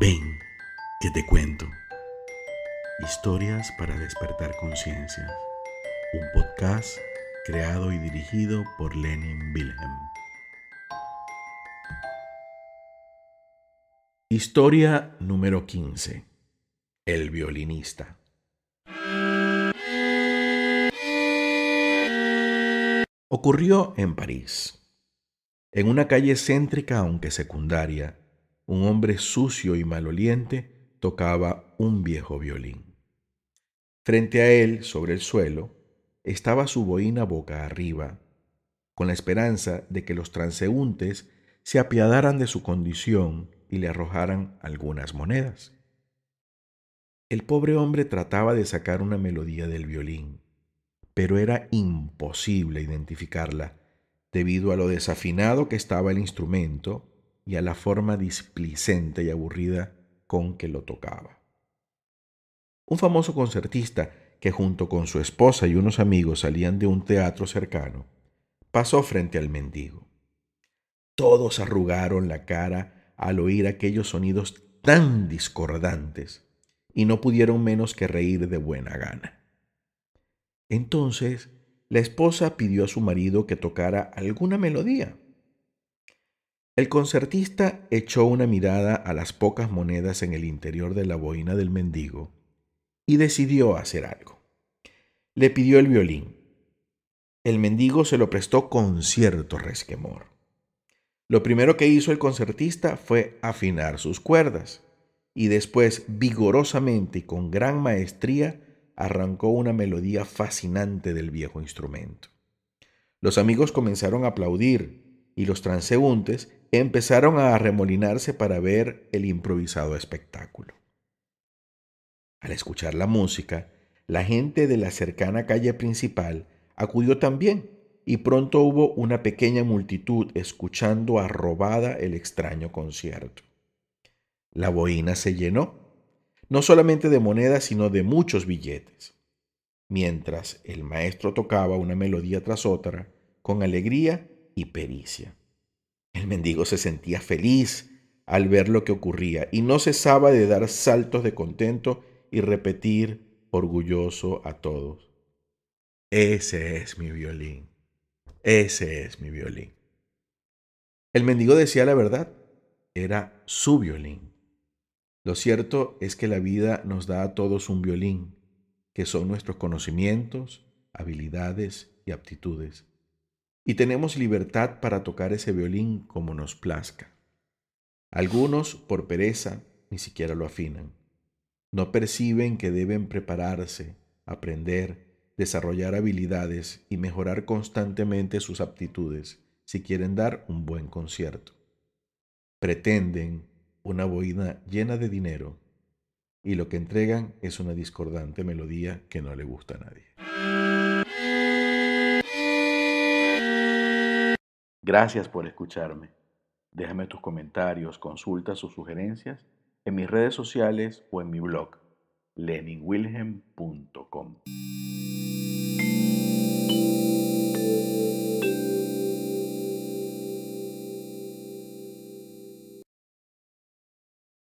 Ven, que te cuento. Historias para despertar conciencias. Un podcast creado y dirigido por Lenin Wilhelm. Historia número 15. El violinista. Ocurrió en París. En una calle céntrica aunque secundaria, un hombre sucio y maloliente tocaba un viejo violín. Frente a él, sobre el suelo, estaba su boina boca arriba, con la esperanza de que los transeúntes se apiadaran de su condición y le arrojaran algunas monedas. El pobre hombre trataba de sacar una melodía del violín, pero era imposible identificarla debido a lo desafinado que estaba el instrumento y a la forma displicente y aburrida con que lo tocaba. Un famoso concertista que junto con su esposa y unos amigos salían de un teatro cercano, pasó frente al mendigo. Todos arrugaron la cara al oír aquellos sonidos tan discordantes y no pudieron menos que reír de buena gana. Entonces, la esposa pidió a su marido que tocara alguna melodía el concertista echó una mirada a las pocas monedas en el interior de la boina del mendigo y decidió hacer algo. Le pidió el violín. El mendigo se lo prestó con cierto resquemor. Lo primero que hizo el concertista fue afinar sus cuerdas y después vigorosamente y con gran maestría arrancó una melodía fascinante del viejo instrumento. Los amigos comenzaron a aplaudir y los transeúntes empezaron a arremolinarse para ver el improvisado espectáculo. Al escuchar la música, la gente de la cercana calle principal acudió también y pronto hubo una pequeña multitud escuchando arrobada el extraño concierto. La boina se llenó, no solamente de monedas, sino de muchos billetes. Mientras el maestro tocaba una melodía tras otra, con alegría y pericia. El mendigo se sentía feliz al ver lo que ocurría y no cesaba de dar saltos de contento y repetir orgulloso a todos. Ese es mi violín, ese es mi violín. El mendigo decía la verdad, era su violín. Lo cierto es que la vida nos da a todos un violín, que son nuestros conocimientos, habilidades y aptitudes y tenemos libertad para tocar ese violín como nos plazca. Algunos, por pereza, ni siquiera lo afinan. No perciben que deben prepararse, aprender, desarrollar habilidades y mejorar constantemente sus aptitudes si quieren dar un buen concierto. Pretenden una boina llena de dinero y lo que entregan es una discordante melodía que no le gusta a nadie. Gracias por escucharme. Déjame tus comentarios, consultas o sugerencias en mis redes sociales o en mi blog leninwilhelm.com.